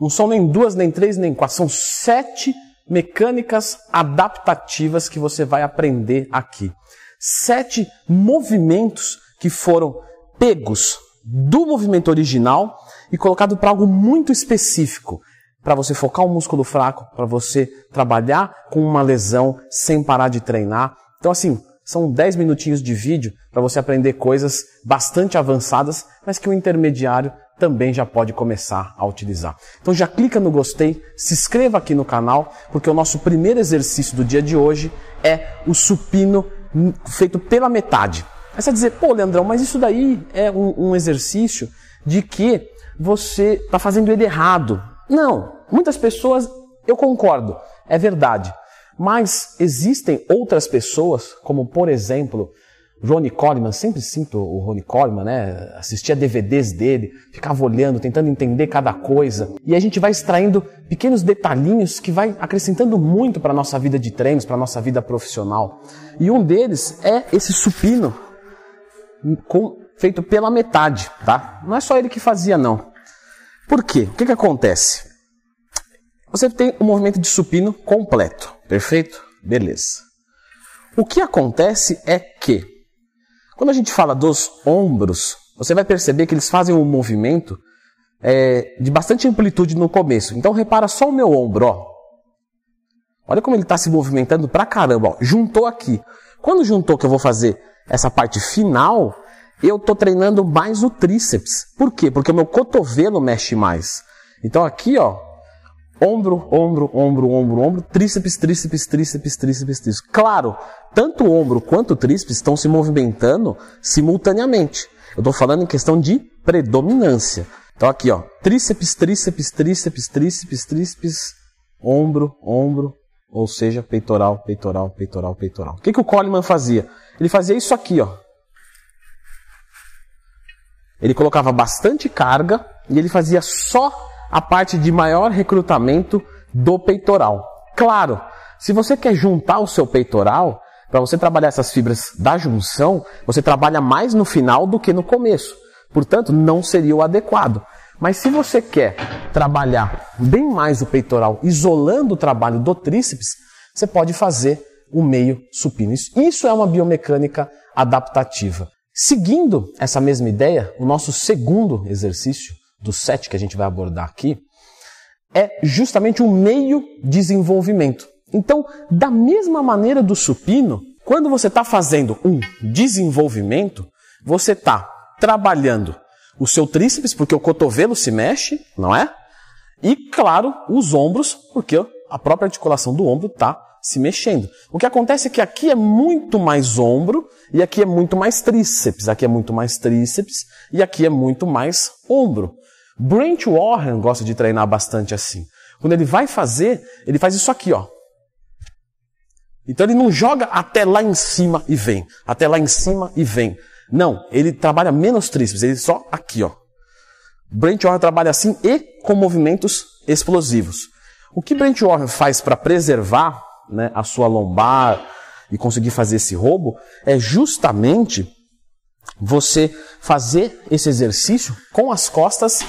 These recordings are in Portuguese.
Não são nem duas, nem três, nem quatro. São sete mecânicas adaptativas que você vai aprender aqui. Sete movimentos que foram pegos do movimento original e colocado para algo muito específico, para você focar o um músculo fraco, para você trabalhar com uma lesão sem parar de treinar. Então assim, são 10 minutinhos de vídeo para você aprender coisas bastante avançadas, mas que o intermediário também já pode começar a utilizar. Então já clica no gostei, se inscreva aqui no canal, porque o nosso primeiro exercício do dia de hoje é o supino feito pela metade. Aí você vai dizer, pô, Leandrão, mas isso daí é um, um exercício de que você está fazendo ele errado. Não, muitas pessoas, eu concordo, é verdade. Mas existem outras pessoas, como por exemplo, Ronnie Coleman, sempre sinto o Ronnie Coleman, né? Assistia DVDs dele, ficava olhando, tentando entender cada coisa. E a gente vai extraindo pequenos detalhinhos que vai acrescentando muito para a nossa vida de treinos, para a nossa vida profissional. E um deles é esse supino com, feito pela metade, tá? Não é só ele que fazia, não. Por quê? O que, que acontece? Você tem um movimento de supino completo, perfeito? Beleza. O que acontece é que quando a gente fala dos ombros, você vai perceber que eles fazem um movimento é, de bastante amplitude no começo. Então repara só o meu ombro, ó. Olha como ele está se movimentando pra caramba, ó. Juntou aqui. Quando juntou que eu vou fazer essa parte final, eu estou treinando mais o tríceps. Por quê? Porque o meu cotovelo mexe mais. Então aqui, ó, Ombro, ombro, ombro, ombro, ombro, tríceps, tríceps, tríceps, tríceps, tríceps. Claro, tanto o ombro quanto o tríceps estão se movimentando simultaneamente. Eu estou falando em questão de predominância. Então aqui, ó, tríceps, tríceps, tríceps, tríceps, tríceps, ombro, ombro, ou seja, peitoral, peitoral, peitoral, peitoral. O que, que o Coleman fazia? Ele fazia isso aqui, ó. Ele colocava bastante carga e ele fazia só a parte de maior recrutamento do peitoral. Claro, se você quer juntar o seu peitoral, para você trabalhar essas fibras da junção, você trabalha mais no final do que no começo. Portanto, não seria o adequado. Mas se você quer trabalhar bem mais o peitoral, isolando o trabalho do tríceps, você pode fazer o meio supino. Isso é uma biomecânica adaptativa. Seguindo essa mesma ideia, o nosso segundo exercício dos sete que a gente vai abordar aqui, é justamente o meio desenvolvimento. Então, da mesma maneira do supino, quando você está fazendo um desenvolvimento, você está trabalhando o seu tríceps, porque o cotovelo se mexe, não é? E, claro, os ombros, porque a própria articulação do ombro está se mexendo. O que acontece é que aqui é muito mais ombro e aqui é muito mais tríceps, aqui é muito mais tríceps e aqui é muito mais ombro. Brent Warren gosta de treinar bastante assim. Quando ele vai fazer, ele faz isso aqui, ó. Então ele não joga até lá em cima e vem, até lá em cima e vem. Não, ele trabalha menos tríceps, ele só aqui, ó. Brent Warren trabalha assim e com movimentos explosivos. O que Brent Warren faz para preservar né, a sua lombar e conseguir fazer esse roubo é justamente você fazer esse exercício com as costas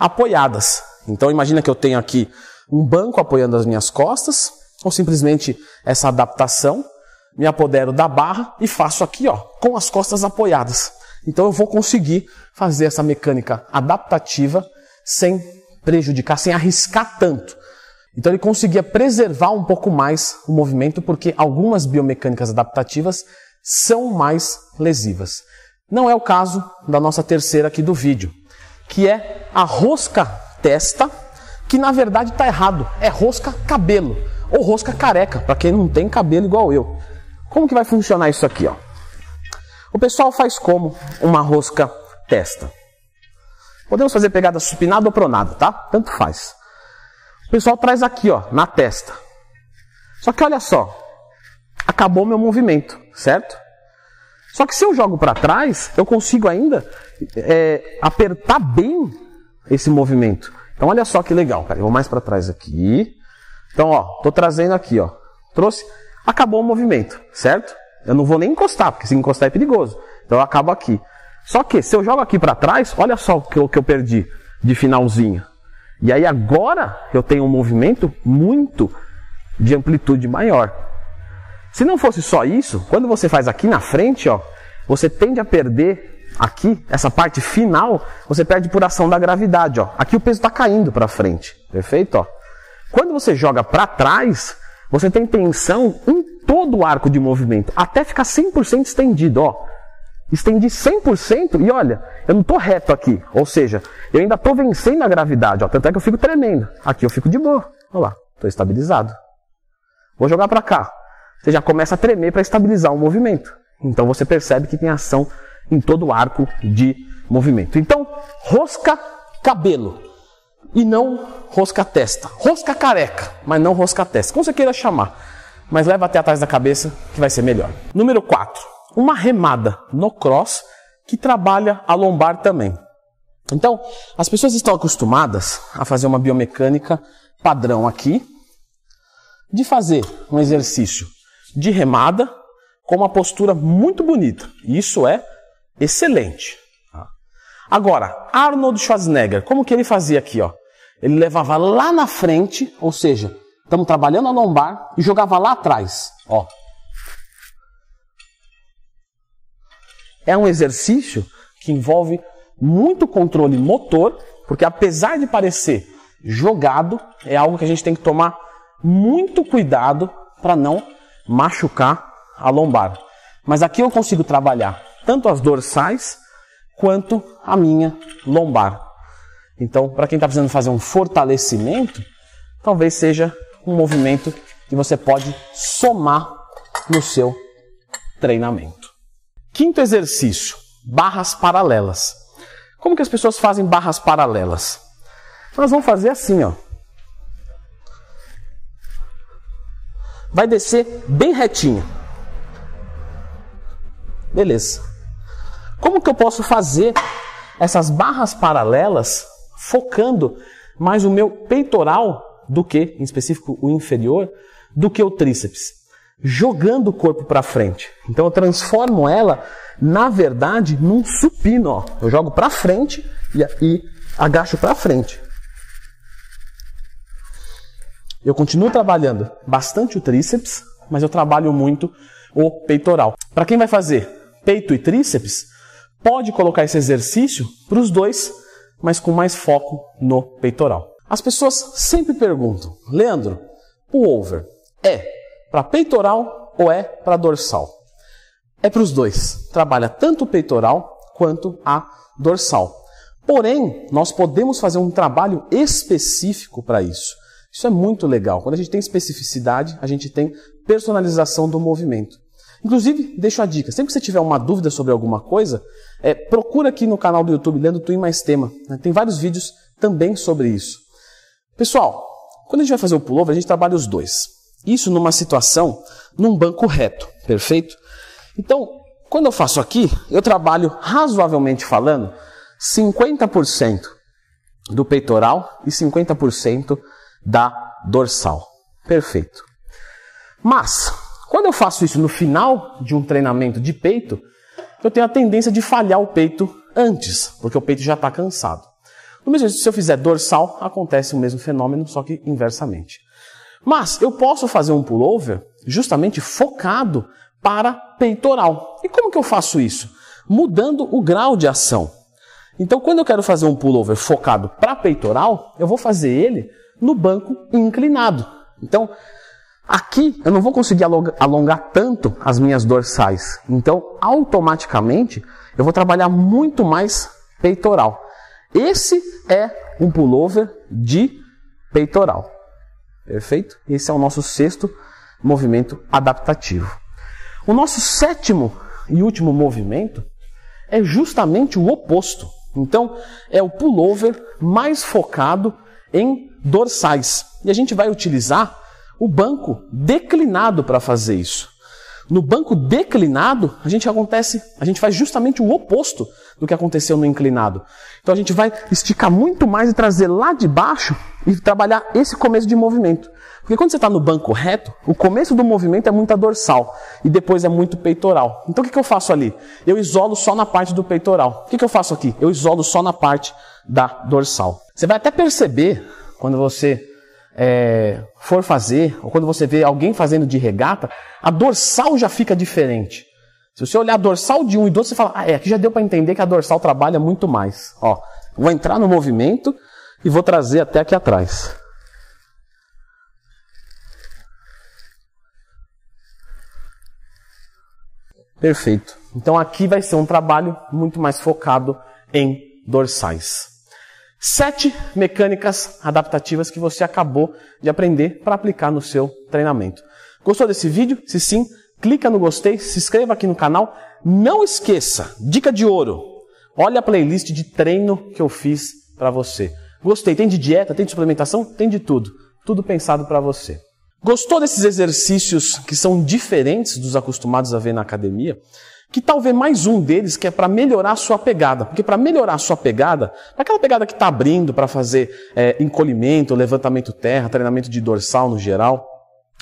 apoiadas. Então imagina que eu tenho aqui um banco apoiando as minhas costas, ou simplesmente essa adaptação, me apodero da barra e faço aqui, ó, com as costas apoiadas. Então eu vou conseguir fazer essa mecânica adaptativa sem prejudicar, sem arriscar tanto. Então ele conseguia preservar um pouco mais o movimento, porque algumas biomecânicas adaptativas são mais lesivas. Não é o caso da nossa terceira aqui do vídeo que é a rosca testa, que na verdade está errado, é rosca cabelo ou rosca careca, para quem não tem cabelo igual eu. Como que vai funcionar isso aqui, ó? O pessoal faz como uma rosca testa. Podemos fazer pegada supinada ou pronada, tá? Tanto faz. O pessoal traz aqui, ó, na testa. Só que olha só, acabou meu movimento, certo? Só que se eu jogo para trás, eu consigo ainda é, apertar bem esse movimento. Então olha só que legal, cara. Eu vou mais para trás aqui. Então, ó, tô trazendo aqui, ó. Trouxe, acabou o movimento, certo? Eu não vou nem encostar, porque se encostar é perigoso. Então eu acabo aqui. Só que se eu jogo aqui para trás, olha só o que eu, que eu perdi de finalzinho. E aí agora eu tenho um movimento muito de amplitude maior. Se não fosse só isso, quando você faz aqui na frente, ó, você tende a perder aqui, essa parte final, você perde por ação da gravidade, ó. Aqui o peso está caindo para frente, perfeito, ó. Quando você joga para trás, você tem tensão em todo o arco de movimento, até ficar 100% estendido, ó. Estendi 100% e olha, eu não estou reto aqui, ou seja, eu ainda estou vencendo a gravidade, ó. Tanto é que eu fico tremendo. Aqui eu fico de boa, olha lá, estou estabilizado. Vou jogar para cá, você já começa a tremer para estabilizar o movimento. Então você percebe que tem ação em todo o arco de movimento. Então, rosca cabelo e não rosca testa. Rosca careca, mas não rosca testa. Como você queira chamar. Mas leva até atrás da cabeça que vai ser melhor. Número 4. Uma remada no cross que trabalha a lombar também. Então, as pessoas estão acostumadas a fazer uma biomecânica padrão aqui, de fazer um exercício de remada com uma postura muito bonita. E isso é excelente. Ah. Agora, Arnold Schwarzenegger, como que ele fazia aqui? Ó? Ele levava lá na frente, ou seja, estamos trabalhando a lombar e jogava lá atrás. Ó. É um exercício que envolve muito controle motor, porque apesar de parecer jogado, é algo que a gente tem que tomar muito cuidado para não machucar a lombar. Mas aqui eu consigo trabalhar tanto as dorsais quanto a minha lombar. Então, para quem está precisando fazer um fortalecimento, talvez seja um movimento que você pode somar no seu treinamento. Quinto exercício: barras paralelas. Como que as pessoas fazem barras paralelas? Elas vão fazer assim, ó. vai descer bem retinho. Beleza. Como que eu posso fazer essas barras paralelas focando mais o meu peitoral do que, em específico, o inferior, do que o tríceps? Jogando o corpo para frente. Então eu transformo ela, na verdade, num supino. Ó. Eu jogo para frente e, e agacho para frente. Eu continuo trabalhando bastante o tríceps, mas eu trabalho muito o peitoral. Para quem vai fazer peito e tríceps, pode colocar esse exercício para os dois, mas com mais foco no peitoral. As pessoas sempre perguntam, Leandro, o over é para peitoral ou é para dorsal? É para os dois. Trabalha tanto o peitoral quanto a dorsal. Porém, nós podemos fazer um trabalho específico para isso. Isso é muito legal. Quando a gente tem especificidade, a gente tem personalização do movimento. Inclusive, deixo a dica, sempre que você tiver uma dúvida sobre alguma coisa, é, procura aqui no canal do YouTube Lendo Twin Mais Tema. Né? Tem vários vídeos também sobre isso. Pessoal, quando a gente vai fazer o pullover, a gente trabalha os dois. Isso numa situação, num banco reto, perfeito? Então, quando eu faço aqui, eu trabalho, razoavelmente falando, 50% do peitoral e 50% da dorsal. Perfeito. Mas, quando eu faço isso no final de um treinamento de peito, eu tenho a tendência de falhar o peito antes, porque o peito já está cansado. No mesmo jeito, se eu fizer dorsal, acontece o mesmo fenômeno, só que inversamente. Mas eu posso fazer um pullover justamente focado para peitoral. E como que eu faço isso? Mudando o grau de ação. Então, quando eu quero fazer um pullover focado para peitoral, eu vou fazer ele no banco inclinado. Então, aqui eu não vou conseguir alongar tanto as minhas dorsais. Então, automaticamente, eu vou trabalhar muito mais peitoral. Esse é um pullover de peitoral. Perfeito? Esse é o nosso sexto movimento adaptativo. O nosso sétimo e último movimento é justamente o oposto. Então, é o pullover mais focado em dorsais. E a gente vai utilizar o banco declinado para fazer isso. No banco declinado, a gente acontece, a gente faz justamente o oposto do que aconteceu no inclinado. Então a gente vai esticar muito mais e trazer lá de baixo e trabalhar esse começo de movimento. Porque quando você está no banco reto, o começo do movimento é muita dorsal e depois é muito peitoral. Então o que, que eu faço ali? Eu isolo só na parte do peitoral. O que, que eu faço aqui? Eu isolo só na parte da dorsal. Você vai até perceber quando você é, for fazer, ou quando você vê alguém fazendo de regata, a dorsal já fica diferente. Se você olhar a dorsal de um e do outro, você fala, ah, é, aqui já deu para entender que a dorsal trabalha muito mais. Ó, vou entrar no movimento e vou trazer até aqui atrás. Perfeito. Então aqui vai ser um trabalho muito mais focado em dorsais. Sete mecânicas adaptativas que você acabou de aprender para aplicar no seu treinamento. Gostou desse vídeo? Se sim, clica no gostei, se inscreva aqui no canal. Não esqueça, dica de ouro, olha a playlist de treino que eu fiz para você. Gostei. Tem de dieta, tem de suplementação, tem de tudo. Tudo pensado para você. Gostou desses exercícios que são diferentes dos acostumados a ver na academia? Que tal ver mais um deles que é para melhorar a sua pegada? Porque para melhorar a sua pegada, aquela pegada que está abrindo para fazer é, encolhimento, levantamento terra, treinamento de dorsal no geral,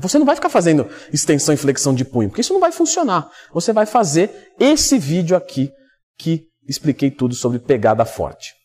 você não vai ficar fazendo extensão e flexão de punho, porque isso não vai funcionar. Você vai fazer esse vídeo aqui que expliquei tudo sobre pegada forte.